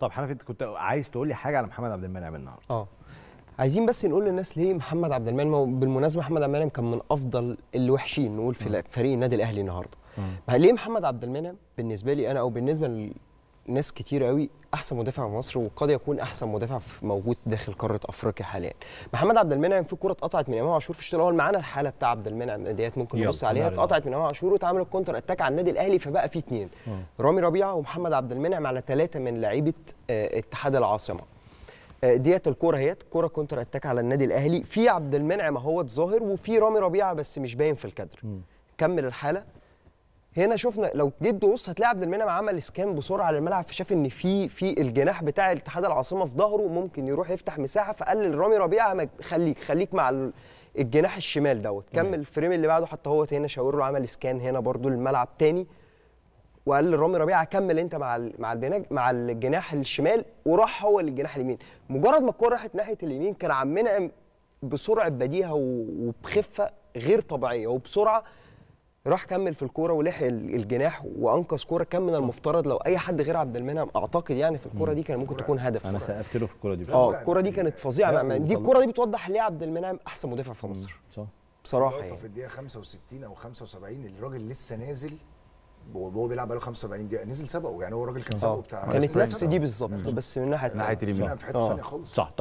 طب حنفي انت كنت عايز تقول لي حاجه على محمد عبد المنعم النهارده اه عايزين بس نقول للناس ليه محمد عبد المنعم بالمناسبه محمد عبد المنعم كان من افضل الوحشين نقول في فريق النادي الاهلي النهارده ليه محمد عبد المنعم بالنسبه لي انا او بالنسبه ناس كتير قوي احسن مدافع في مصر وقد يكون احسن مدافع موجود داخل قاره افريقيا حاليا محمد عبد المنعم في كره اتقطعت من امام عاشور في الشوط الاول معانا الحاله بتاع عبد المنعم ديت ممكن نبص عليها اتقطعت من امام عاشور وتعمل الكونتر اتاك على النادي الاهلي فبقى في اثنين رامي ربيعه ومحمد عبد المنعم على ثلاثه من لعيبه آه، اتحاد العاصمه آه، ديت الكوره اهيت كوره كونتر اتاك على النادي الاهلي في عبد المنعم اهوت ظاهر وفي رامي ربيعه بس مش باين في الكادر كمل الحاله هنا شفنا لو جيت تبص هتلاقي عبد المنعم عمل سكان بسرعه للملعب فشاف ان في في الجناح بتاع اتحاد العاصمه في ظهره ممكن يروح يفتح مساحه فقال لرامي ربيعه خليك خليك مع الجناح الشمال دوت كمل الفريم اللي بعده حتى هو هنا شاور له عمل سكان هنا برده للملعب تاني وقال لرامي ربيعه كمل انت مع مع ال مع الجناح الشمال وراح هو للجناح اليمين مجرد ما الكره راحت ناحيه اليمين كان عم منعم بسرعه بديهه وبخفه غير طبيعيه وبسرعه راح كمل في الكوره ولحق الجناح وانقذ كوره كان من المفترض لو اي حد غير عبد المنعم اعتقد يعني في الكوره دي كان ممكن تكون هدف انا سقفت له في الكوره دي اه الكوره دي كانت فظيعه دي الكوره دي بتوضح ليه عبد المنعم احسن مدافع في مصر صح بصراحه يعني في الدقيقه 65 او 75 الراجل لسه نازل وهو بيلعب بقاله 75 دقيقه نزل سبقه يعني هو الراجل كان سبقه بتاع كانت نفس دي بالظبط بس من ناحيه ناحيه اليمين آه. في حته ثانيه آه. خالص صح طيب